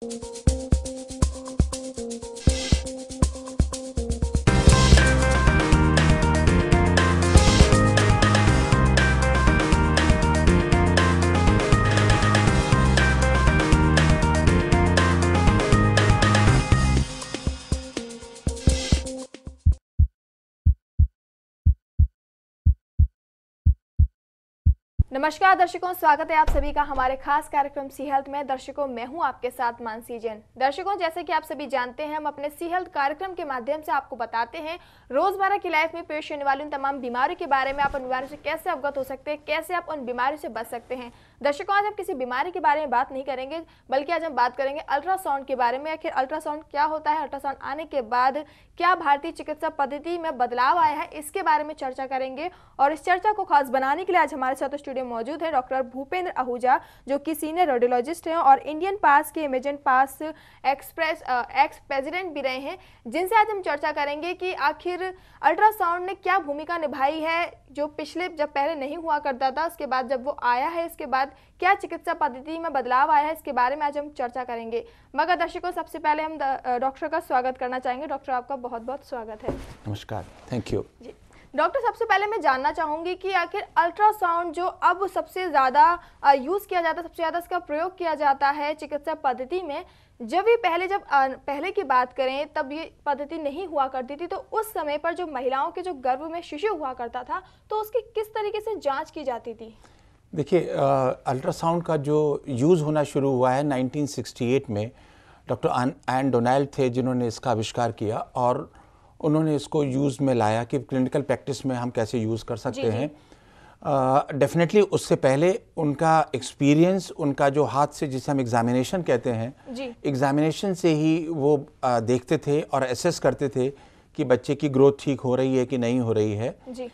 you नमस्कार दर्शकों स्वागत है आप सभी का हमारे खास कार्यक्रम सी हेल्थ में दर्शकों मैं हूं आपके साथ मानसी जैन दर्शकों जैसे कि आप सभी जानते हैं हम अपने सी हेल्थ कार्यक्रम के माध्यम से आपको बताते हैं रोजमर्रा की लाइफ में पेश होने वाली उन तमाम बीमारियों के बारे में आप उन बीमारियों से कैसे अवगत हो सकते हैं कैसे आप उन बीमारियों से बच सकते हैं दर्शकों आज हम किसी बीमारी के बारे में बात नहीं करेंगे बल्कि आज हम बात करेंगे अल्ट्रासाउंड के बारे में आखिर अल्ट्रासाउंड क्या होता है अल्ट्रासाउंड आने के बाद क्या भारतीय चिकित्सा पद्धति में बदलाव आया है इसके बारे में चर्चा करेंगे और इस चर्चा को खास बनाने के लिए आज हमारे साथ स्टूडियो मौजूद है डॉक्टर भूपेंद्र आहूजा जो कि सीनियर रेडियोलॉजिस्ट हैं और इंडियन पास के इमेजेंट पास एक्सप्रेस एक्स प्रेजिडेंट भी रहे हैं जिनसे आज हम चर्चा करेंगे कि आखिर अल्ट्रासाउंड ने क्या भूमिका निभाई है जो पिछले जब पहले नहीं हुआ करता था उसके बाद जब वो आया है इसके बाद बाद क्या चिकित्सा पद्धति में बदलाव आया है इसके बारे में आज हम चर्चा करेंगे मगर दर्शकों सबसे पहले हम डॉक्टर का स्वागत करना चाहेंगे डॉक्टर आपका बहुत बहुत स्वागत है नमस्कार थैंक यू डॉक्टर सबसे पहले मैं जानना चाहूंगी कि आखिर अल्ट्रासाउंड जो अब सबसे ज़्यादा यूज़ किया जाता है सबसे ज़्यादा इसका प्रयोग किया जाता है चिकित्सा पद्धति में जब ये पहले जब पहले की बात करें तब ये पद्धति नहीं हुआ करती थी तो उस समय पर जो महिलाओं के जो गर्भ में शिशु हुआ करता था तो उसकी किस तरीके से जाँच की जाती थी देखिए अल्ट्रासाउंड का जो यूज़ होना शुरू हुआ है 1968 में डॉक्टर एन डोनाल्ड थे जिन्होंने इसका आविष्कार किया और उन्होंने इसको यूज़ में लाया कि क्लिनिकल प्रैक्टिस में हम कैसे यूज़ कर सकते जी, हैं डेफिनेटली uh, उससे पहले उनका एक्सपीरियंस उनका जो हाथ से जिसे हम एग्जामिनेशन कहते हैं एग्जामिनेशन से ही वो uh, देखते थे और एसेस करते थे कि बच्चे की ग्रोथ ठीक हो रही है कि नहीं हो रही है जी.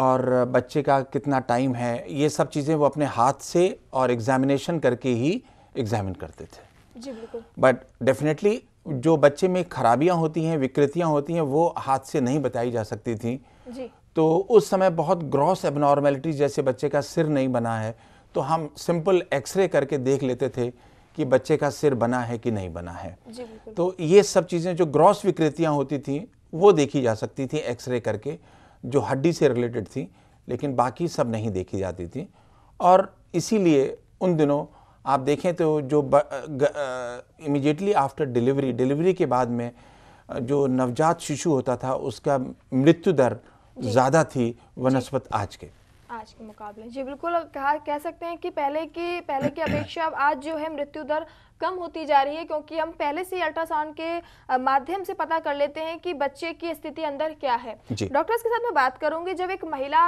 और बच्चे का कितना टाइम है ये सब चीज़ें वो अपने हाथ से और एग्जामिनेशन करके ही एग्जामिन करते थे बट डेफिनेटली जो बच्चे में खराबियां होती हैं विकृतियां होती हैं वो हाथ से नहीं बताई जा सकती थी जी तो उस समय बहुत ग्रॉस एबनॉर्मेलिटी जैसे बच्चे का सिर नहीं बना है तो हम सिंपल एक्सरे करके देख लेते थे कि बच्चे का सिर बना है कि नहीं बना है तो ये सब चीज़ें जो ग्रॉस विकृतियाँ होती थी वो देखी जा सकती थी एक्सरे करके जो हड्डी से रिलेटेड थी लेकिन बाकी सब नहीं देखी जाती थी और इसीलिए उन दिनों आप देखें तो जो इमिजिएटली आफ्टर डिलीवरी डिलीवरी के बाद में जो नवजात शिशु होता था उसका मृत्यु दर ज़्यादा थी वनस्पत आज के आज के मुकाबले जी बिल्कुल कहा कह सकते हैं कि पहले की पहले की अपेक्षा अब आज जो है मृत्यु दर कम होती जा रही है क्योंकि हम पहले से अल्ट्रासाउंड के माध्यम से पता कर लेते हैं कि बच्चे की स्थिति अंदर क्या है डॉक्टर्स के साथ मैं बात करूंगी जब एक महिला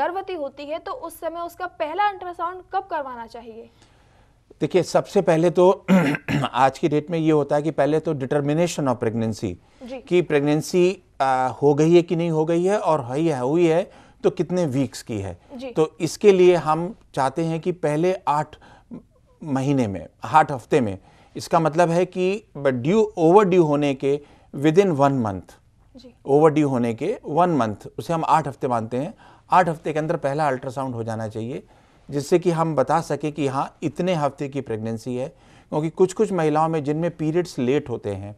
गर्भवती होती है तो उस समय उसका पहला अल्ट्रासाउंड कब करवाना चाहिए देखिए सबसे पहले तो आज की डेट में ये होता है कि पहले तो डिटर्मिनेशन ऑफ प्रेगनेंसी कि प्रेगनेंसी हो गई है कि नहीं हो गई है और हुई है हुई है तो कितने वीक्स की है तो इसके लिए हम चाहते हैं कि पहले आठ महीने में आठ हफ्ते में इसका मतलब है कि ड्यू ओवर ड्यू होने के within one month overdue होने के वन मंथ उसे हम आठ हफ्ते मानते हैं आठ हफ्ते के अंदर पहला अल्ट्रासाउंड हो जाना चाहिए जिससे कि हम बता सकें कि हाँ इतने हफ्ते की प्रेगनेंसी है क्योंकि कुछ कुछ महिलाओं में जिनमें पीरियड्स लेट होते हैं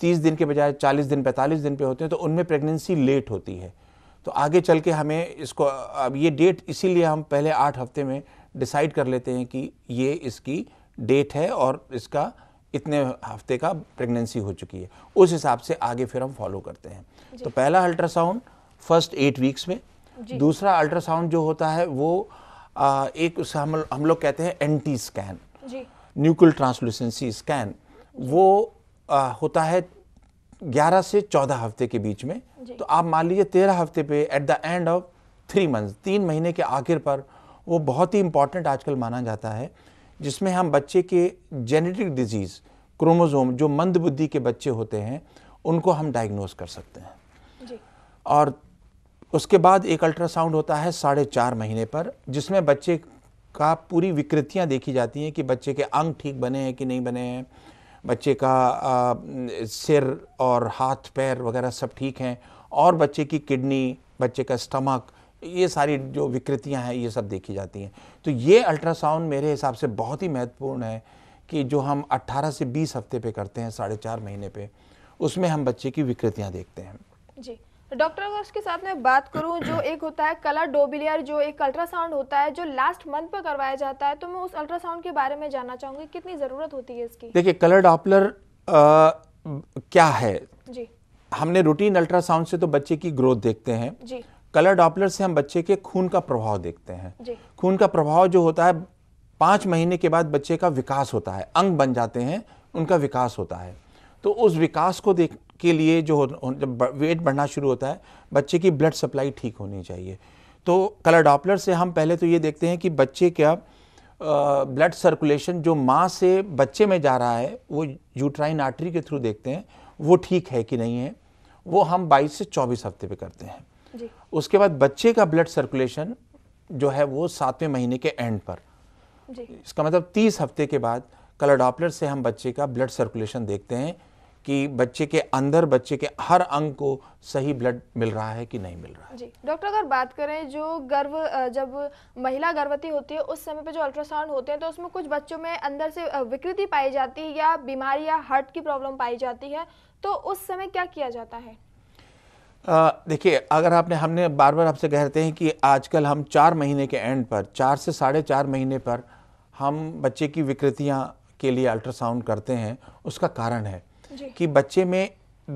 तीस दिन के बजाय चालीस दिन पैंतालीस दिन पे होते हैं तो उनमें प्रेगनेंसी लेट होती है तो आगे चल के हमें इसको अब ये डेट इसीलिए हम पहले आठ हफ्ते में डिसाइड कर लेते हैं कि ये इसकी डेट है और इसका इतने हफ्ते का प्रेगनेंसी हो चुकी है उस हिसाब से आगे फिर हम फॉलो करते हैं तो पहला अल्ट्रासाउंड फर्स्ट एट वीक्स में दूसरा अल्ट्रासाउंड जो होता है वो आ, एक उसे हम हम लोग कहते हैं N T scan nuchal translucency scan वो आ, होता है ग्यारह से चौदह हफ्ते के बीच में तो आप मान लीजिए तेरह हफ्ते पे at the end of three month तीन महीने के आखिर पर वो बहुत ही इंपॉर्टेंट आजकल माना जाता है जिसमें हम बच्चे के जेनेटिक डिजीज़ क्रोमोजोम जो मंद बुद्धि के बच्चे होते हैं उनको हम डायग्नोज कर सकते हैं जी। और उसके बाद एक अल्ट्रासाउंड होता है साढ़े चार महीने पर जिसमें बच्चे का पूरी विकृतियां देखी जाती हैं कि बच्चे के अंग ठीक बने हैं कि नहीं बने हैं बच्चे का आ, सिर और हाथ पैर वगैरह सब ठीक हैं और बच्चे की किडनी बच्चे का स्टमक ये सारी जो विकृतियां हैं ये सब देखी जाती हैं तो ये अल्ट्रासाउंड मेरे हिसाब से बहुत ही महत्वपूर्ण है कि जो हम 18 से 20 हफ्ते पे करते हैं साढ़े चार महीने पे उसमें हम बच्चे की विकृतियां देखते हैं जी डॉक्टर अगर उसके साथ में बात करूं जो एक होता है कलर डोबिलियर जो एक अल्ट्रासाउंड होता है जो लास्ट मंथ पर करवाया जाता है तो मैं उस अल्ट्रासाउंड के बारे में जानना चाहूंगी कितनी ज़रूरत होती है इसकी देखिए कलर डॉपलर क्या है जी हमने रूटीन अल्ट्रासाउंड से तो बच्चे की ग्रोथ देखते हैं जी कलर डॉपलर से हम बच्चे के खून का प्रभाव देखते हैं जी खून का प्रभाव जो होता है पांच महीने के बाद बच्चे का विकास होता है अंग बन जाते हैं उनका विकास होता है तो उस विकास को देख के लिए जो जब वेट बढ़ना शुरू होता है बच्चे की ब्लड सप्लाई ठीक होनी चाहिए तो कलर डॉपलर से हम पहले तो ये देखते हैं कि बच्चे क्या ब्लड सर्कुलेशन जो माँ से बच्चे में जा रहा है वो यूट्राइन आर्टरी के थ्रू देखते हैं वो ठीक है कि नहीं है वो हम 22 से 24 हफ्ते पे करते हैं जी। उसके बाद बच्चे का ब्लड सर्कुलेशन जो है वो सातवें महीने के एंड पर जी। इसका मतलब 30 हफ्ते के बाद कलर डॉपलर से हम बच्चे का ब्लड सर्कुलेशन देखते हैं कि बच्चे के अंदर बच्चे के हर अंग को सही ब्लड मिल रहा है कि नहीं मिल रहा है जी डॉक्टर अगर बात करें जो गर्भ जब महिला गर्भवती होती है उस समय पे जो अल्ट्रासाउंड होते हैं तो उसमें कुछ बच्चों में अंदर से विकृति पाई जाती है या बीमारी या हार्ट की प्रॉब्लम पाई जाती है तो उस समय क्या किया जाता है देखिए अगर आपने हमने बार बार आपसे कहते हैं कि आजकल हम चार महीने के एंड पर चार से साढ़े चार महीने पर हम बच्चे की विकृतियाँ के लिए अल्ट्रासाउंड करते हैं उसका कारण है कि बच्चे में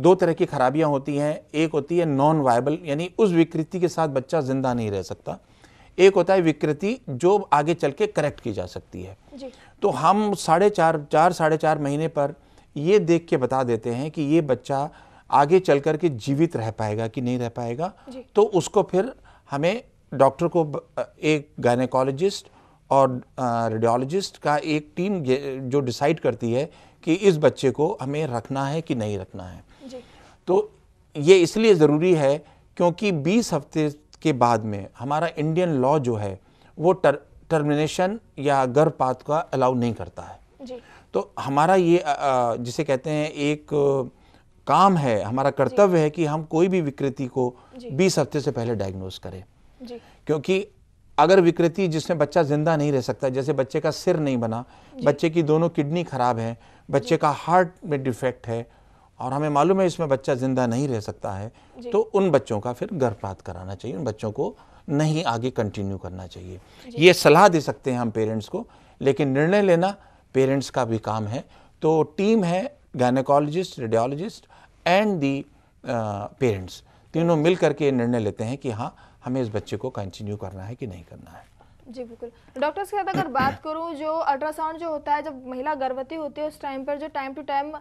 दो तरह की खराबियां होती हैं एक होती है नॉन वायबल यानी उस विकृति के साथ बच्चा ज़िंदा नहीं रह सकता एक होता है विकृति जो आगे चल के करेक्ट की जा सकती है जी। तो हम साढ़े चार चार साढ़े चार महीने पर ये देख के बता देते हैं कि ये बच्चा आगे चल कर के जीवित रह पाएगा कि नहीं रह पाएगा तो उसको फिर हमें डॉक्टर को एक गायनेकोलॉजिस्ट और रेडियोलॉजिस्ट का एक टीम जो डिसाइड करती है कि इस बच्चे को हमें रखना है कि नहीं रखना है जी। तो ये इसलिए ज़रूरी है क्योंकि 20 हफ्ते के बाद में हमारा इंडियन लॉ जो है वो टर, टर्मिनेशन या गर्भपात का अलाउ नहीं करता है जी। तो हमारा ये जिसे कहते हैं एक काम है हमारा कर्तव्य है कि हम कोई भी विकृति को 20 हफ्ते से पहले डायग्नोज करें क्योंकि अगर विकृति जिसमें बच्चा जिंदा नहीं रह सकता जैसे बच्चे का सिर नहीं बना बच्चे की दोनों किडनी खराब है बच्चे का हार्ट में डिफेक्ट है और हमें मालूम है इसमें बच्चा ज़िंदा नहीं रह सकता है तो उन बच्चों का फिर गर्भपात कराना चाहिए उन बच्चों को नहीं आगे कंटिन्यू करना चाहिए ये सलाह दे सकते हैं हम पेरेंट्स को लेकिन निर्णय लेना पेरेंट्स का भी काम है तो टीम है gynaecologist radiologist and the parents तीनों मिल करके निर्णय लेते हैं कि हाँ हमें इस बच्चे को कंटिन्यू करना है कि नहीं करना है जी बिल्कुल डॉक्टर के अगर बात करूं जो अल्ट्रासाउंड जो होता है जब महिला गर्भवती होती है उस टाइम पर जो टाइम टू टाइम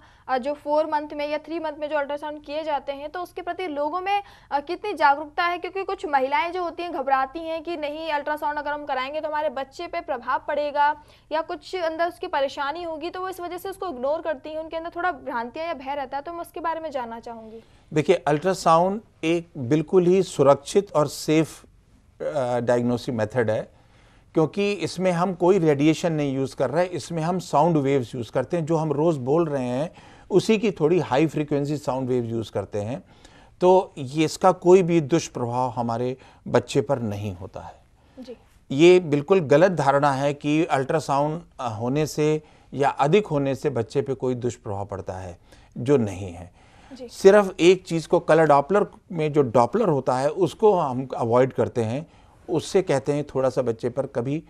जो फोर मंथ में या थ्री मंथ में जो अल्ट्रासाउंड किए जाते हैं तो उसके प्रति लोगों में कितनी जागरूकता है क्योंकि कुछ महिलाएं जो होती हैं घबराती हैं कि नहीं अल्ट्रासाउंड अगर हम कराएंगे तो हमारे बच्चे पर प्रभाव पड़ेगा या कुछ अंदर उसकी परेशानी होगी तो वो इस वजह से उसको इग्नोर करती हैं उनके अंदर थोड़ा भ्रांतियाँ या भय रहता है तो मैं उसके बारे में जानना चाहूँगी देखिए अल्ट्रासाउंड एक बिल्कुल ही सुरक्षित और सेफ डायग्नोस्टिक मेथड है क्योंकि इसमें हम कोई रेडिएशन नहीं यूज़ कर रहे इसमें हम साउंड वेव्स यूज़ करते हैं जो हम रोज़ बोल रहे हैं उसी की थोड़ी high frequency sound waves use करते हैं तो ये इसका कोई भी दुष्प्रभाव हमारे बच्चे पर नहीं होता है जी। ये बिल्कुल गलत धारणा है कि अल्ट्रासाउंड होने से या अधिक होने से बच्चे पे कोई दुष्प्रभाव पड़ता है जो नहीं है सिर्फ एक चीज़ को कलर डॉपलर में जो डॉपलर होता है उसको हम अवॉइड करते हैं उससे कहते हैं थोड़ा सा बच्चे पर कभी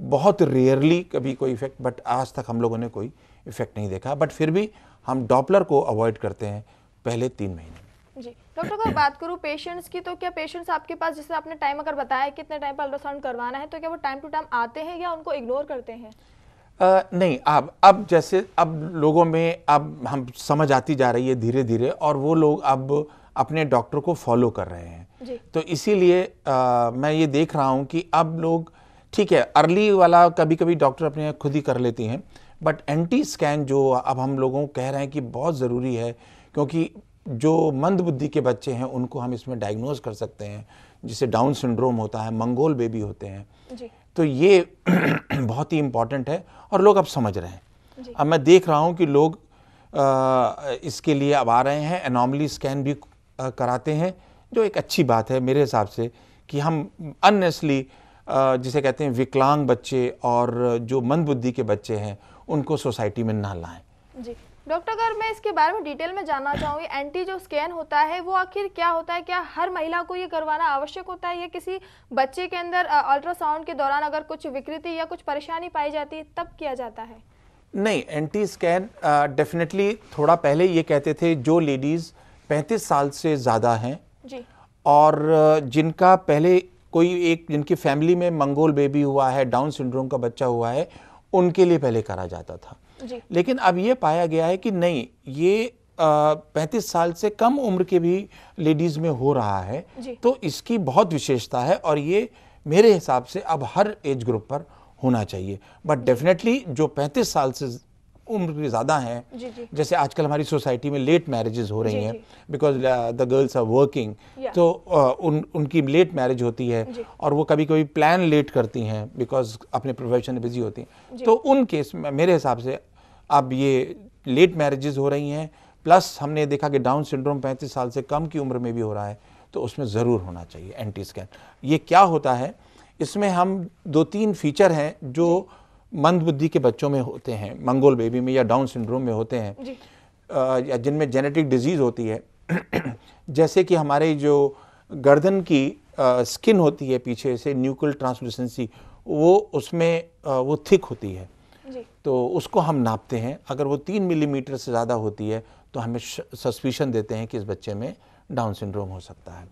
बहुत रेयरली कभी कोई इफेक्ट बट आज तक हम लोगों ने कोई इफेक्ट नहीं देखा बट फिर भी हम डॉपलर को अवॉइड करते हैं पहले तीन महीने जी डॉक्टर अगर बात करूँ पेशेंट्स की तो क्या पेशेंट्स आपके पास जैसे आपने टाइम अगर बताया है कितने टाइम पर अल्ट्रासाउंड करवाना है तो क्या वो टाइम टू टाइम आते हैं या उनको इग्नोर करते हैं आ, नहीं अब अब जैसे अब लोगों में अब हम समझ आती जा रही है धीरे धीरे और वो लोग अब अपने डॉक्टर को फॉलो कर रहे हैं तो इसीलिए मैं ये देख रहा हूँ कि अब लोग ठीक है अर्ली वाला कभी कभी डॉक्टर अपने खुद ही कर लेती हैं बट एंटी स्कैन जो अब हम लोगों को कह रहे हैं कि बहुत ज़रूरी है क्योंकि जो मंद बुद्धि के बच्चे हैं उनको हम इसमें डायग्नोज कर सकते हैं जिसे डाउन सिंड्रोम होता है मंगोल बेबी होते हैं जी। तो ये बहुत ही इम्पॉर्टेंट है और लोग अब समझ रहे हैं अब मैं देख रहा हूँ कि लोग आ, इसके लिए अब आ रहे हैं एनॉमली स्कैन भी आ, कराते हैं जो एक अच्छी बात है मेरे हिसाब से कि हम अननेसली जिसे कहते हैं विकलांग बच्चे और जो मंदबुद्धि के बच्चे हैं उनको सोसाइटी में ना लाएं जी डॉक्टर अगर मैं इसके बारे में डिटेल में जानना चाहूँगी एंटी जो स्कैन होता है वो आखिर क्या होता है क्या हर महिला को ये करवाना आवश्यक होता है या किसी बच्चे के अंदर अल्ट्रासाउंड के दौरान अगर कुछ विकृति या कुछ परेशानी पाई जाती है तब किया जाता है नहीं एंटी स्कैन डेफिनेटली थोड़ा पहले ये कहते थे जो लेडीज़ पैंतीस साल से ज़्यादा हैं जी और जिनका पहले कोई एक जिनकी फैमिली में मंगोल बेबी हुआ है डाउन सिंड्रोम का बच्चा हुआ है उनके लिए पहले करा जाता था जी। लेकिन अब ये पाया गया है कि नहीं ये पैंतीस साल से कम उम्र के भी लेडीज में हो रहा है तो इसकी बहुत विशेषता है और ये मेरे हिसाब से अब हर एज ग्रुप पर होना चाहिए बट डेफिनेटली जो पैंतीस साल से उम्र भी ज़्यादा हैं जैसे आजकल हमारी सोसाइटी में लेट मैरिजेज हो रही हैं because the girls are working तो uh, उन उनकी लेट मैरिज होती है और वो कभी कभी प्लान लेट करती हैं बिकॉज अपने प्रोफेशन में बिजी होती हैं तो उन केस में मेरे हिसाब से अब ये लेट मैरिजेज हो रही हैं प्लस हमने देखा कि डाउन सिंड्रोम पैंतीस साल से कम की उम्र में भी हो रहा है तो उसमें ज़रूर होना चाहिए एंटी स्कैन ये क्या होता है इसमें हम दो तीन फीचर हैं जो मंद बुद्धि के बच्चों में होते हैं मंगोल बेबी में या डाउन सिंड्रोम में होते हैं या जिनमें जेनेटिक डिजीज़ होती है जैसे कि हमारे जो गर्दन की आ, स्किन होती है पीछे से न्यूक्ल ट्रांसलूसेंसी वो उसमें आ, वो थिक होती है तो उसको हम नापते हैं अगर वो तीन मिलीमीटर से ज़्यादा होती है तो हमें सस्पिशन देते हैं कि इस बच्चे में डाउन सिंड्रोम हो सकता है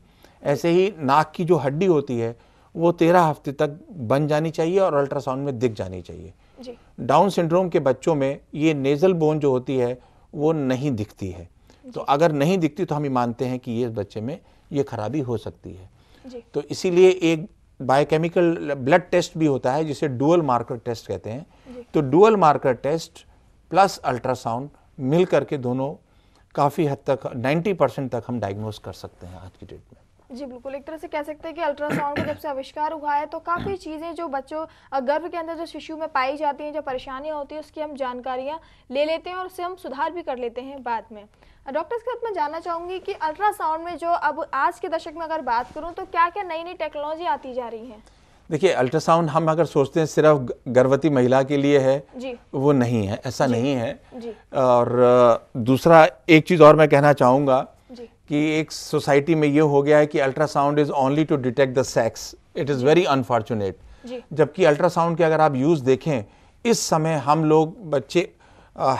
ऐसे ही नाक की जो हड्डी होती है वो तेरह हफ्ते तक बन जानी चाहिए और अल्ट्रासाउंड में दिख जानी चाहिए डाउन सिंड्रोम के बच्चों में ये नेज़ल बोन जो होती है वो नहीं दिखती है तो अगर नहीं दिखती तो हम ये मानते हैं कि ये बच्चे में ये खराबी हो सकती है तो इसीलिए एक बायोकेमिकल ब्लड टेस्ट भी होता है जिसे डुअल मार्कर टेस्ट कहते हैं तो dual marker test plus ultrasound मिल करके दोनों काफ़ी हद तक 90 परसेंट तक हम डायग्नोज कर सकते हैं आज की डेट में जी बिल्कुल एक तरह से कह सकते हैं कि अल्ट्रासाउंड का जब से आविष्कार हुआ है तो काफ़ी चीज़ें जो बच्चों गर्भ के अंदर जो शिशु में पाई जाती हैं जो परेशानियाँ होती हैं उसकी हम जानकारियाँ ले लेते हैं और उससे हम सुधार भी कर लेते हैं बाद में डॉक्टर के साथ मैं जानना चाहूँगी कि अल्ट्रासाउंड में जो अब आज के दशक में अगर बात करूँ तो क्या क्या नई नई टेक्नोलॉजी आती जा रही हैं देखिए अल्ट्रासाउंड हम अगर सोचते हैं सिर्फ गर्भवती महिला के लिए है जी। वो नहीं है ऐसा नहीं है और दूसरा एक चीज़ और मैं कहना चाहूँगा कि एक सोसाइटी में ये हो गया है कि ultrasound is only to detect the sex it is very unfortunate जबकि अल्ट्रासाउंड के अगर आप यूज़ देखें इस समय हम लोग बच्चे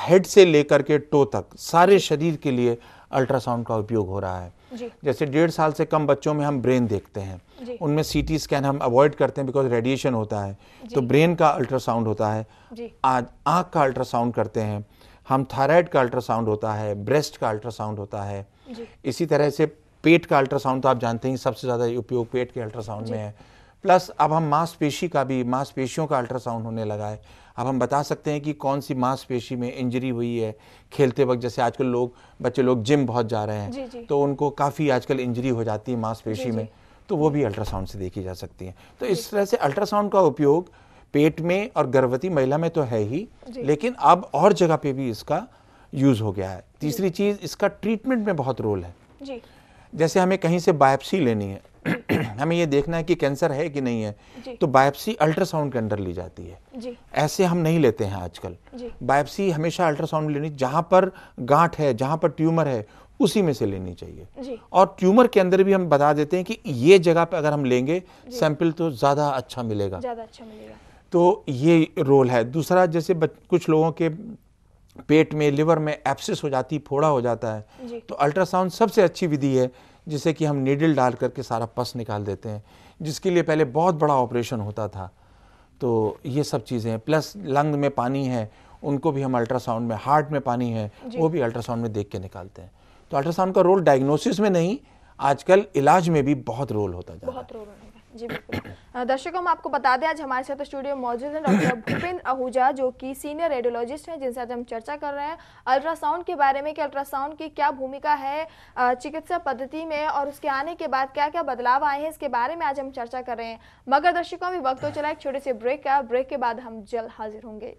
हेड से लेकर के टो तक सारे शरीर के लिए अल्ट्रासाउंड का उपयोग हो रहा है जैसे डेढ़ साल से कम बच्चों में हम ब्रेन देखते हैं उनमें सी टी स्कैन हम अवॉइड करते हैं बिकॉज रेडिएशन होता है तो ब्रेन का अल्ट्रासाउंड होता है आज आँख का अल्ट्रासाउंड करते हैं हम थायराइड का अल्ट्रासाउंड होता है ब्रेस्ट का अल्ट्रासाउंड होता है इसी तरह से पेट का अल्ट्रासाउंड तो आप जानते हैं सबसे ज़्यादा उपयोग पेट के अल्ट्रासाउंड में है प्लस अब हम मांसपेशी का भी मांसपेशियों का अल्ट्रासाउंड होने लगा है अब हम बता सकते हैं कि कौन सी मांसपेशी में इंजरी हुई है खेलते वक्त जैसे आजकल लोग बच्चे लोग जिम बहुत जा रहे हैं जी जी। तो उनको काफ़ी आजकल इंजरी हो जाती है मांसपेशी में तो वो भी अल्ट्रासाउंड से देखी जा सकती है तो इस तरह से अल्ट्रासाउंड का उपयोग पेट में और गर्भवती महिला में तो है ही लेकिन अब और जगह पे भी इसका यूज़ हो गया है तीसरी चीज़ इसका ट्रीटमेंट में बहुत रोल है जी जैसे हमें कहीं से बायोप्सी लेनी है हमें ये देखना है कि कैंसर है कि नहीं है तो बायोप्सी अल्ट्रासाउंड के अंदर ली जाती है जी। ऐसे हम नहीं लेते हैं आजकल बायोप्सी हमेशा अल्ट्रासाउंड लेनी जहाँ पर गांठ है जहाँ पर ट्यूमर है उसी में से लेनी चाहिए और ट्यूमर के अंदर भी हम बता देते हैं कि ये जगह पर अगर हम लेंगे सैंपल तो ज़्यादा अच्छा मिलेगा ज़्यादा अच्छा मिलेगा तो ये रोल है दूसरा जैसे कुछ लोगों के पेट में लिवर में एप्सिस हो जाती फोड़ा हो जाता है तो अल्ट्रासाउंड सबसे अच्छी विधि है जिसे कि हम नीडल डाल करके सारा पस निकाल देते हैं जिसके लिए पहले बहुत बड़ा ऑपरेशन होता था तो ये सब चीज़ें हैं प्लस लंग में पानी है उनको भी हम अल्ट्रासाउंड में हार्ट में पानी है वो भी अल्ट्रासाउंड में देख के निकालते हैं तो अल्ट्रासाउंड का रोल डायग्नोसिस में नहीं आजकल इलाज में भी बहुत रोल होता जा रहा है जी बिल्कुल दर्शकों हम आपको बता दें आज हमारे साथ स्टूडियो मौजूद हैं डॉक्टर भूपेंद्र आहूजा जो कि सीनियर रेडियोलॉजिस्ट हैं जिनसे आज हम चर्चा कर रहे हैं अल्ट्रासाउंड के बारे में कि अल्ट्रासाउंड की क्या भूमिका है चिकित्सा पद्धति में और उसके आने के बाद क्या क्या बदलाव आए हैं इसके बारे में आज हम चर्चा कर रहे हैं मगर दर्शकों अभी वक्त हो चला एक छोटे से ब्रेक का ब्रेक के बाद हम जल्द हाजिर होंगे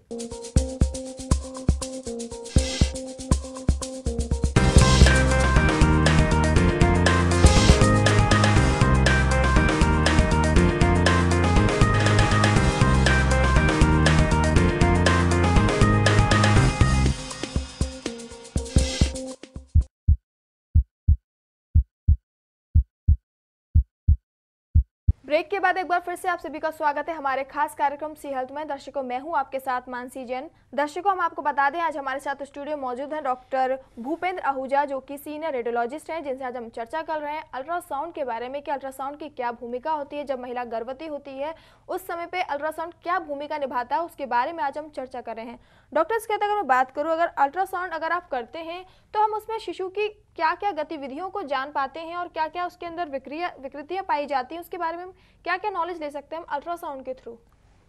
ब्रेक के बाद एक बार फिर से आप सभी का स्वागत है हमारे खास कार्यक्रम सी हेल्थ में दर्शकों मैं हूं आपके साथ मानसी जैन दर्शकों हम आपको बता दें आज हमारे साथ स्टूडियो मौजूद हैं डॉक्टर भूपेंद्र आहूजा जो कि सीनियर रेडियोलॉजिस्ट हैं जिनसे आज हम चर्चा कर रहे हैं अल्ट्रासाउंड के बारे में कि अल्ट्रासाउंड की क्या भूमिका होती है जब महिला गर्भवती होती है उस समय पर अल्ट्रासाउंड क्या भूमिका निभाता है उसके बारे में आज हम चर्चा कर रहे हैं डॉक्टर्स कहते हैं अगर मैं बात करूँ अगर अल्ट्रासाउंड अगर आप करते हैं तो हम उसमें शिशु की क्या क्या गतिविधियों को जान पाते हैं और क्या क्या उसके अंदर विकृतियाँ पाई जाती हैं उसके बारे में क्या क्या नॉलेज ले सकते हैं हम अल्ट्रासाउंड के थ्रू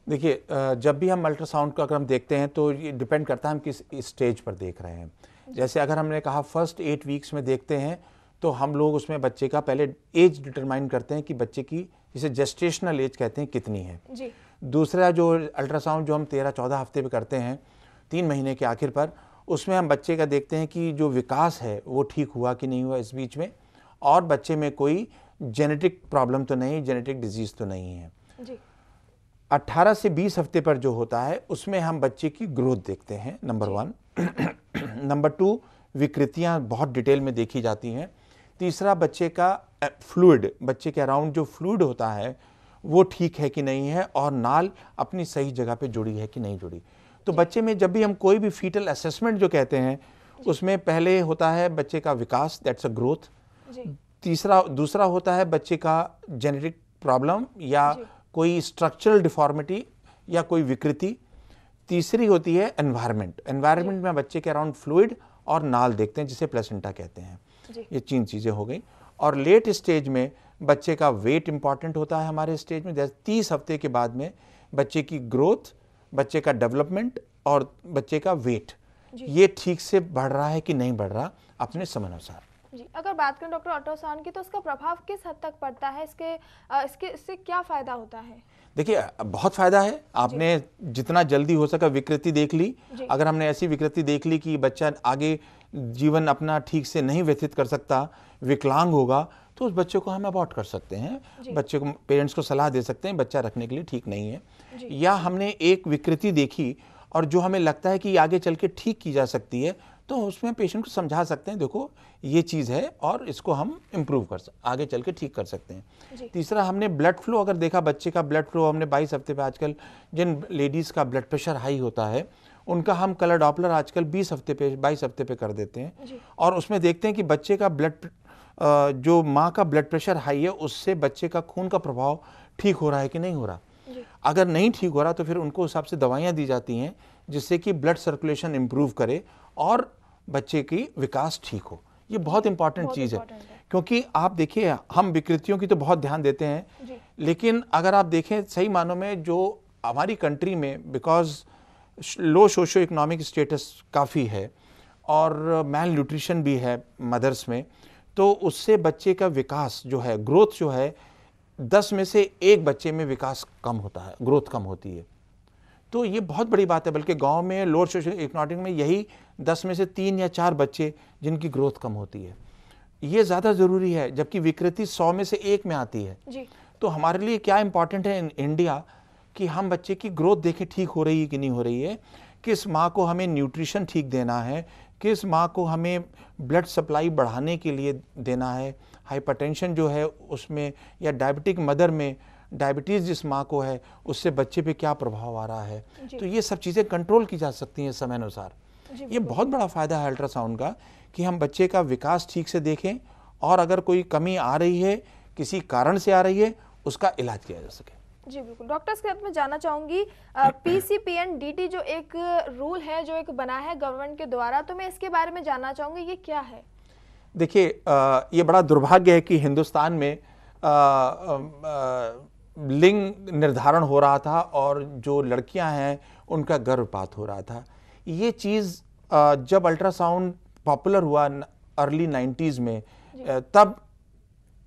देखिए जब भी हम अल्ट्रासाउंड का अगर हम देखते हैं तो ये डिपेंड करता है हम किस स्टेज पर देख रहे हैं जैसे अगर हमने कहा फर्स्ट एट वीक्स में देखते हैं तो हम लोग उसमें बच्चे का पहले एज डिटरमाइन करते हैं कि बच्चे की जिसे जेस्टेशनल एज कहते हैं कितनी है जी। दूसरा जो अल्ट्रासाउंड जो हम तेरह चौदह हफ्ते पर करते हैं तीन महीने के आखिर पर उसमें हम बच्चे का देखते हैं कि जो विकास है वो ठीक हुआ कि नहीं हुआ इस बीच में और बच्चे में कोई जेनेटिक प्रॉब्लम तो नहीं जेनेटिक डिजीज़ तो नहीं है अट्ठारह से बीस हफ्ते पर जो होता है उसमें हम बच्चे की ग्रोथ देखते हैं नंबर वन नंबर टू विकृतियाँ बहुत डिटेल में देखी जाती हैं तीसरा बच्चे का फ्लूड बच्चे के अराउंड जो फ्लूड होता है वो ठीक है कि नहीं है और नाल अपनी सही जगह पे जुड़ी है कि नहीं जुड़ी तो बच्चे में जब भी हम कोई भी फीटल असेसमेंट जो कहते हैं उसमें पहले होता है बच्चे का विकास दैट्स अ ग्रोथ तीसरा दूसरा होता है बच्चे का जेनेटिक प्रॉब्लम या कोई स्ट्रक्चरल डिफॉर्मिटी या कोई विकृति तीसरी होती है एनवायरनमेंट एनवायरनमेंट में बच्चे के अराउंड फ्लूड और नाल देखते हैं जिसे प्लेसेंटा कहते हैं ये तीन चीज़ें हो गई और लेट स्टेज में बच्चे का वेट इंपॉर्टेंट होता है हमारे स्टेज में जैसे तीस हफ्ते के बाद में बच्चे की ग्रोथ बच्चे का डेवलपमेंट और बच्चे का वेट ये ठीक से बढ़ रहा है कि नहीं बढ़ रहा अपने समय अनुसार जी अगर बात करें डॉक्टर अल्ट्रासाउंड की तो उसका प्रभाव किस हद तक पड़ता है इसके इसके इससे क्या फ़ायदा होता है देखिए बहुत फ़ायदा है आपने जितना जल्दी हो सका विकृति देख ली अगर हमने ऐसी विकृति देख ली कि बच्चा आगे जीवन अपना ठीक से नहीं व्यतीत कर सकता विकलांग होगा तो उस बच्चे को हम अबॉट कर सकते हैं बच्चे को पेरेंट्स को सलाह दे सकते हैं बच्चा रखने के लिए ठीक नहीं है या हमने एक विकृति देखी और जो हमें लगता है कि आगे चल के ठीक की जा सकती है तो उसमें पेशेंट को समझा सकते हैं देखो ये चीज़ है और इसको हम इम्प्रूव कर सकते आगे चल के ठीक कर सकते हैं तीसरा हमने ब्लड फ्लो अगर देखा बच्चे का ब्लड फ्लो हमने बाईस हफ्ते पे आजकल जिन लेडीज़ का ब्लड प्रेशर हाई होता है उनका हम कलर डॉपलर आजकल 20 हफ्ते पे 22 हफ्ते पे कर देते हैं और उसमें देखते हैं कि बच्चे का ब्लड जो माँ का ब्लड प्रेशर हाई है उससे बच्चे का खून का प्रभाव ठीक हो रहा है कि नहीं हो रहा अगर नहीं ठीक हो रहा तो फिर उनको हिसाब से दवाइयाँ दी जाती हैं जिससे कि ब्लड सर्कुलेशन इम्प्रूव करे और बच्चे की विकास ठीक हो ये बहुत इंपॉर्टेंट चीज़ है।, क्योंकि आप देखिए हम विकृतियों की तो बहुत ध्यान देते हैं लेकिन अगर आप देखें सही मानों में जो हमारी कंट्री में because low socio economic status काफ़ी है और मैल न्यूट्रिशन भी है मदर्स में तो उससे बच्चे का विकास जो है ग्रोथ जो है दस में से एक बच्चे में विकास कम होता है ग्रोथ कम होती है तो ये बहुत बड़ी बात है बल्कि गांव में लोअर सोशल इकोनॉमिक में यही दस में से तीन या चार बच्चे जिनकी ग्रोथ कम होती है ये ज़्यादा ज़रूरी है जबकि विकृति सौ में से एक में आती है जी। तो हमारे लिए क्या इम्पॉर्टेंट है इन इंडिया कि हम बच्चे की ग्रोथ देखें ठीक हो रही है कि नहीं हो रही है किस माँ को हमें न्यूट्रिशन ठीक देना है किस माँ को हमें ब्लड सप्लाई बढ़ाने के लिए देना है हाइपरटेंशन जो है उसमें या डायबिटिक मदर में डायबिटीज़ जिस माँ को है उससे बच्चे पे क्या प्रभाव आ रहा है तो ये सब चीज़ें कंट्रोल की जा सकती हैं समय अनुसार ये बहुत बड़ा फ़ायदा है अल्ट्रासाउंड का कि हम बच्चे का विकास ठीक से देखें और अगर कोई कमी आ रही है किसी कारण से आ रही है उसका इलाज किया जा सके जी बिल्कुल डॉक्टर के साथ में जाना चाहूंगी पीसीपीएन डीटी जो एक रूल है जो एक बना है गवर्नमेंट के द्वारा तो मैं इसके बारे में जानना चाहूंगी ये क्या है देखिए ये बड़ा दुर्भाग्य है कि हिंदुस्तान में आ, आ, आ, लिंग निर्धारण हो रहा था और जो लड़कियां हैं उनका गर्भपात हो रहा था ये चीज़ जब अल्ट्रासाउंड पॉपुलर हुआ अर्ली नाइन्टीज में तब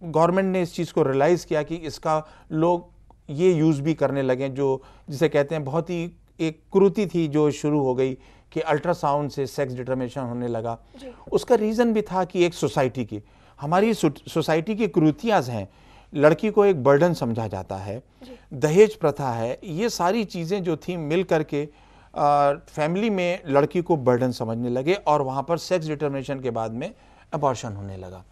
गवर्नमेंट ने इस चीज़ को रियलाइज़ किया कि इसका लोग ये यूज़ भी करने लगे जो जिसे कहते हैं बहुत ही एक क्रूति थी जो शुरू हो गई कि अल्ट्रासाउंड से सेक्स डिटर्मिनेशन होने लगा उसका रीज़न भी था कि एक सोसाइटी की हमारी सोसाइटी की क्रूतियाज हैं लड़की को एक बर्डन समझा जाता है दहेज प्रथा है ये सारी चीज़ें जो थी मिल करके फैमिली में लड़की को बर्डन समझने लगे और वहाँ पर सेक्स डिटर्मिनेशन के बाद में अबॉर्शन होने लगा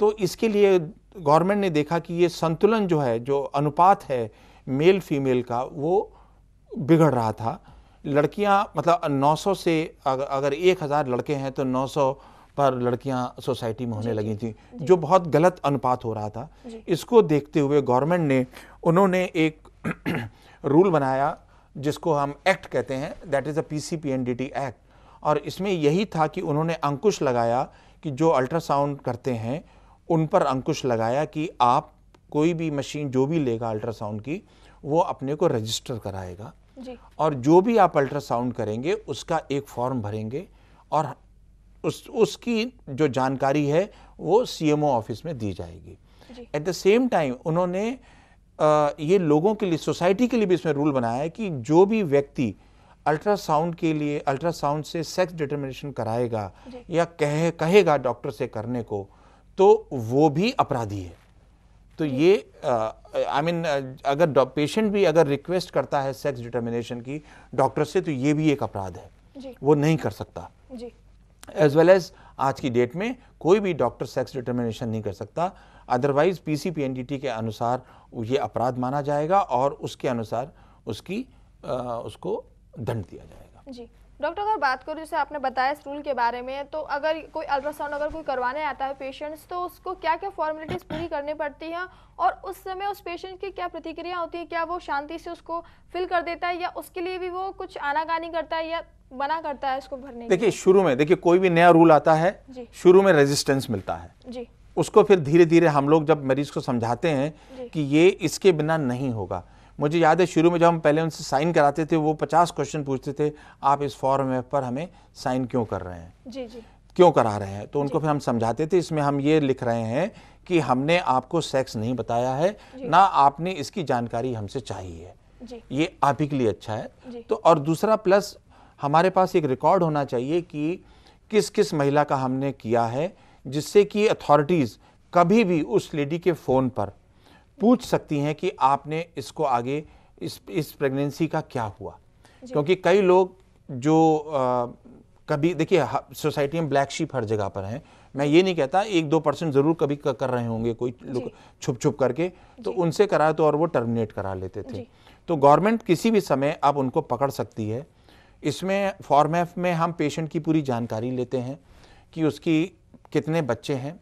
तो इसके लिए गवर्नमेंट ने देखा कि ये संतुलन जो है जो अनुपात है मेल फीमेल का वो बिगड़ रहा था लड़कियां मतलब 900 से अगर 1000 लड़के हैं तो 900 पर लड़कियां सोसाइटी में होने लगी थी जो बहुत गलत अनुपात हो रहा था इसको देखते हुए गवर्नमेंट ने उन्होंने एक रूल बनाया जिसको हम एक्ट कहते हैं that is a P C P N D T act और इसमें यही था कि उन्होंने अंकुश लगाया कि जो अल्ट्रासाउंड करते हैं उन पर अंकुश लगाया कि आप कोई भी मशीन जो भी लेगा अल्ट्रासाउंड की वो अपने को रजिस्टर कराएगा जी। और जो भी आप अल्ट्रासाउंड करेंगे उसका एक फॉर्म भरेंगे और उस उसकी जो जानकारी है वो सीएमओ ऑफिस में दी जाएगी एट द सेम टाइम उन्होंने आ, ये लोगों के लिए सोसाइटी के लिए भी इसमें रूल बनाया है कि जो भी व्यक्ति अल्ट्रासाउंड के लिए अल्ट्रासाउंड से सेक्स डिटर्मिनेशन कराएगा या कहे कहेगा डॉक्टर से करने को तो वो भी अपराधी है तो ये आई मीन I mean, अगर पेशेंट भी अगर रिक्वेस्ट करता है सेक्स डिटर्मिनेशन की डॉक्टर से तो ये भी एक अपराध है वो नहीं कर सकता एज वेल एज आज की डेट में कोई भी डॉक्टर सेक्स डिटर्मिनेशन नहीं कर सकता अदरवाइज पी के अनुसार ये अपराध माना जाएगा और उसके अनुसार उसकी आ, उसको दंड दिया जाएगा जी डॉक्टर अगर बात करूँ जैसे आपने बताया इस रूल के बारे में तो अगर कोई अल्ट्रासाउंड अगर कोई करवाने आता है पेशेंट्स तो उसको क्या क्या फॉर्मेलिटीज़ पूरी करनी पड़ती हैं और उस समय उस पेशेंट की क्या प्रतिक्रिया होती है क्या वो शांति से उसको फिल कर देता है या उसके लिए भी वो कुछ आनाकानी करता है या बना करता है उसको भरने देखिए शुरू में देखिए कोई भी नया रूल आता है शुरू में रेजिस्टेंस मिलता है जी उसको फिर धीरे धीरे हम लोग जब मरीज को समझाते हैं कि ये इसके बिना नहीं होगा मुझे याद है शुरू में जब हम पहले उनसे साइन कराते थे वो पचास क्वेश्चन पूछते थे आप इस फॉर्म एफ पर हमें साइन क्यों कर रहे हैं जी जी क्यों करा रहे हैं तो उनको फिर हम समझाते थे इसमें हम ये लिख रहे हैं कि हमने आपको सेक्स नहीं बताया है ना आपने इसकी जानकारी हमसे चाहिए है ये आप ही के लिए अच्छा है तो और दूसरा प्लस हमारे पास एक रिकॉर्ड होना चाहिए कि किस किस महिला का हमने किया है जिससे कि अथॉरिटीज़ कभी भी उस लेडी के फ़ोन पर पूछ सकती हैं कि आपने इसको आगे इस इस प्रेगनेंसी का क्या हुआ क्योंकि कई लोग जो आ, कभी देखिए सोसाइटी में ब्लैक शीप हर जगह पर हैं मैं ये नहीं कहता एक दो परसेंट ज़रूर कभी कर रहे होंगे कोई लोग छुप छुप करके तो उनसे करा तो और वो टर्मिनेट करा लेते थे तो गवर्नमेंट किसी भी समय आप उनको पकड़ सकती है इसमें फॉर्म एफ में हम पेशेंट की पूरी जानकारी लेते हैं कि उसकी कितने बच्चे हैं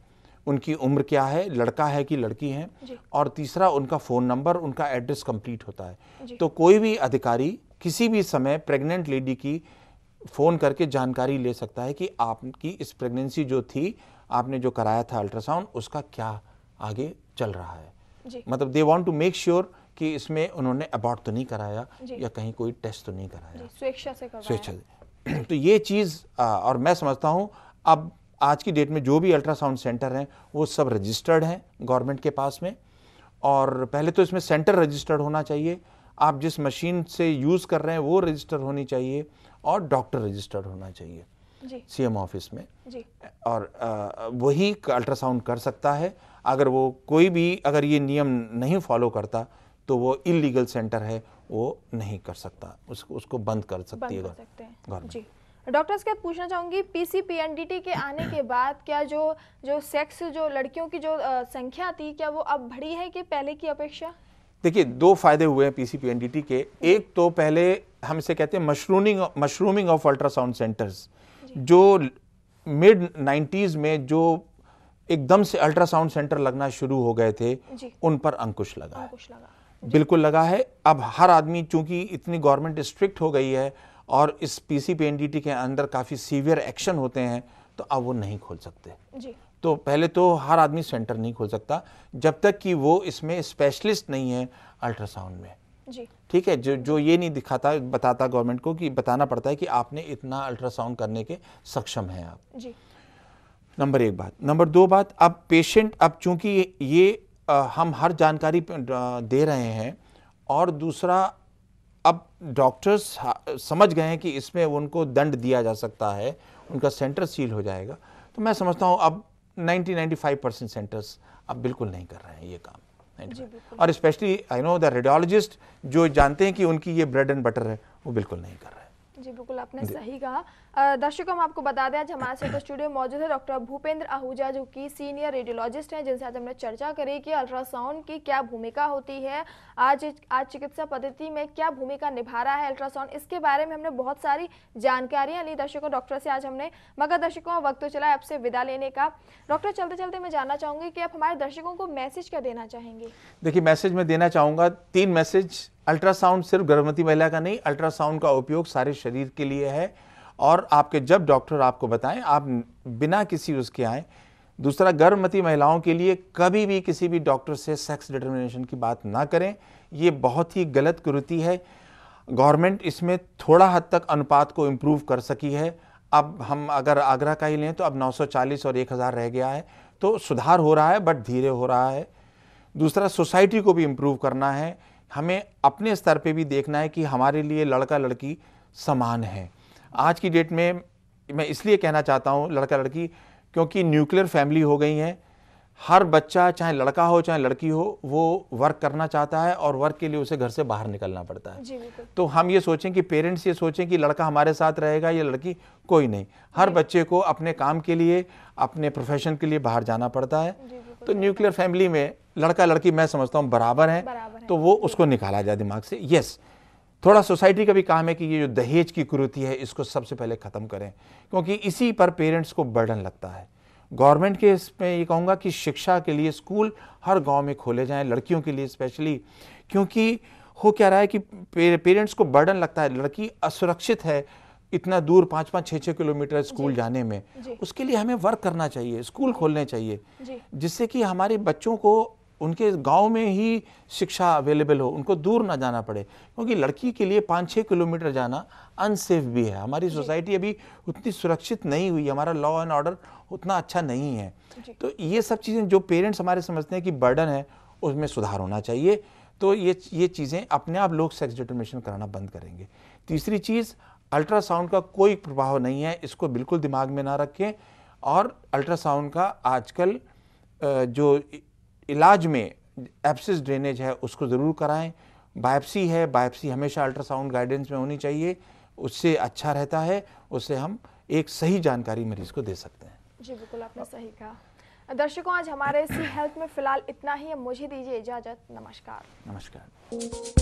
उनकी उम्र क्या है लड़का है कि लड़की है और तीसरा उनका फ़ोन नंबर उनका एड्रेस कंप्लीट होता है तो कोई भी अधिकारी किसी भी समय प्रेग्नेंट लेडी की फ़ोन करके जानकारी ले सकता है कि आपकी इस प्रेगनेंसी जो थी आपने जो कराया था अल्ट्रासाउंड उसका क्या आगे चल रहा है मतलब they want to make sure कि इसमें उन्होंने अबॉर्ट तो नहीं कराया या कहीं कोई टेस्ट तो नहीं कराया स्वेच्छा से स्वेच्छा से तो ये चीज़ और मैं समझता हूँ अब आज की डेट में जो भी अल्ट्रासाउंड सेंटर हैं वो सब रजिस्टर्ड हैं गवर्नमेंट के पास में और पहले तो इसमें सेंटर रजिस्टर्ड होना चाहिए आप जिस मशीन से यूज़ कर रहे हैं वो रजिस्टर होनी चाहिए और डॉक्टर रजिस्टर्ड होना चाहिए सी एम ऑफिस में जी। और वही अल्ट्रासाउंड कर सकता है अगर वो कोई भी अगर ये नियम नहीं फॉलो करता तो वो इलीगल सेंटर है वो नहीं कर सकता उस, उसको बंद कर सकती बंद है गवर्नमेंट डॉक्टर के पूछना चाहूंगी पीसीपीएनडीटी के आने के बाद क्या जो जो सेक्स जो लड़कियों की जो संख्या थी क्या वो अब बढ़ी है कि पहले की अपेक्षा देखिए दो फायदे हुए हैं पीसीपीएनडीटी के एक तो पहले हम इसे कहते हैं mushrooming mushrooming of ultrasound centres जो मिड नाइन्टीज़ में जो एकदम से अल्ट्रासाउंड सेंटर लगना शुरू हो गए थे उन पर अंकुश लगा अंकुश लगा बिल्कुल लगा है अब हर आदमी चूंकि इतनी गवर्नमेंट स्ट्रिक्ट हो गई है और इस पी सी के अंदर काफ़ी सीवियर एक्शन होते हैं तो अब वो नहीं खोल सकते जी तो पहले तो हर आदमी सेंटर नहीं खोल सकता जब तक कि वो इसमें स्पेशलिस्ट नहीं है अल्ट्रासाउंड में ठीक है जो जो ये नहीं दिखाता बताता गवर्नमेंट को कि बताना पड़ता है कि आपने इतना अल्ट्रासाउंड करने के सक्षम हैं आप जी नंबर एक बात नंबर दो बात अब पेशेंट अब चूंकि ये आ, हम हर जानकारी दे रहे हैं और दूसरा अब डॉक्टर्स हाँ, समझ गए हैं कि इसमें उनको दंड दिया जा सकता है उनका सेंटर सील हो जाएगा तो मैं समझता हूँ अब 90-95 परसेंट सेंटर्स अब बिल्कुल नहीं कर रहे हैं ये काम और specially I know the radiologist जो जानते हैं कि उनकी ये ब्रेड एंड बटर है वो बिल्कुल नहीं कर रहे हैं जी बिल्कुल आपने सही कहा दर्शकों हम आपको बता दें आज हमारे साथ स्टूडियो मौजूद है डॉक्टर भूपेंद्र आहूजा जो कि सीनियर रेडियोलॉजिस्ट हैं जिनसे आज हमने चर्चा करी कि अल्ट्रासाउंड की क्या भूमिका होती है आज आज चिकित्सा पद्धति में क्या भूमिका निभा रहा है अल्ट्रासाउंड इसके बारे में हमने बहुत सारी जानकारियाँ ली दर्शकों डॉक्टर से आज हमने मगर दर्शकों वक्त तो चला आपसे विदा लेने का डॉक्टर चलते चलते मैं जानना चाहूँगी कि आप हमारे दर्शकों को मैसेज क्या देना चाहेंगे देखिए मैसेज मैं देना चाहूँगा तीन मैसेज अल्ट्रासाउंड सिर्फ गर्भवती महिला का नहीं अल्ट्रासाउंड का उपयोग सारे शरीर के लिए है और आपके जब डॉक्टर आपको बताएं आप बिना किसी उसके आए दूसरा गर्भवती महिलाओं के लिए कभी भी किसी भी डॉक्टर से सेक्स डिटर्मिनेशन की बात ना करें ये बहुत ही गलत कुरुति है गवर्नमेंट इसमें थोड़ा हद तक अनुपात को इम्प्रूव कर सकी है अब हम अगर आगरा का ही लें तो अब 940 और 1000 रह गया है तो सुधार हो रहा है बट धीरे हो रहा है दूसरा सोसाइटी को भी इम्प्रूव करना है हमें अपने स्तर पे भी देखना है कि हमारे लिए लड़का लड़की समान है आज की डेट में मैं इसलिए कहना चाहता हूँ लड़का लड़की क्योंकि न्यूक्लियर फैमिली हो गई हैं हर बच्चा चाहे लड़का हो चाहे लड़की हो वो वर्क करना चाहता है और वर्क के लिए उसे घर से बाहर निकलना पड़ता है तो हम ये सोचें कि पेरेंट्स ये सोचें कि लड़का हमारे साथ रहेगा या लड़की कोई नहीं हर बच्चे को अपने काम के लिए अपने प्रोफेशन के लिए बाहर जाना पड़ता है तो न्यूक्लियर फैमिली में लड़का लड़की मैं समझता हूँ बराबर है तो वो उसको निकाला जाए दिमाग से यस थोड़ा सोसाइटी का भी काम है कि ये जो दहेज की कुरुति है इसको सबसे पहले ख़त्म करें क्योंकि इसी पर पेरेंट्स को बर्डन लगता है गवर्नमेंट के इसमें ये कहूँगा कि शिक्षा के लिए स्कूल हर गांव में खोले जाएं लड़कियों के लिए स्पेशली क्योंकि हो क्या रहा है कि पेरेंट्स को बर्डन लगता है लड़की असुरक्षित है इतना दूर पाँच पाँच छः छः किलोमीटर स्कूल जाने में उसके लिए हमें वर्क करना चाहिए स्कूल खोलने चाहिए जिससे कि हमारे बच्चों को उनके गांव में ही शिक्षा अवेलेबल हो उनको दूर ना जाना पड़े क्योंकि लड़की के लिए पाँच छः किलोमीटर जाना अनसेफ भी है हमारी सोसाइटी अभी उतनी सुरक्षित नहीं हुई हमारा लॉ एंड ऑर्डर उतना अच्छा नहीं है तो ये सब चीज़ें जो पेरेंट्स हमारे समझते हैं कि बर्डन है उसमें सुधार होना चाहिए तो ये ये चीज़ें अपने आप लोग सेक्स डिटर्मिनेशन कराना बंद करेंगे तीसरी चीज़ अल्ट्रासाउंड का कोई प्रभाव नहीं है इसको बिल्कुल दिमाग में ना रखें और अल्ट्रासाउंड का आजकल जो इलाज में एप्सिस ड्रेनेज है उसको ज़रूर कराएं बायोप्सी है बायोप्सी हमेशा अल्ट्रासाउंड गाइडेंस में होनी चाहिए उससे अच्छा रहता है उससे हम एक सही जानकारी मरीज को दे सकते हैं जी बिल्कुल आपने सही कहा दर्शकों आज हमारे इसी हेल्थ में फिलहाल इतना ही मुझे दीजिए इजाजत नमस्कार नमस्कार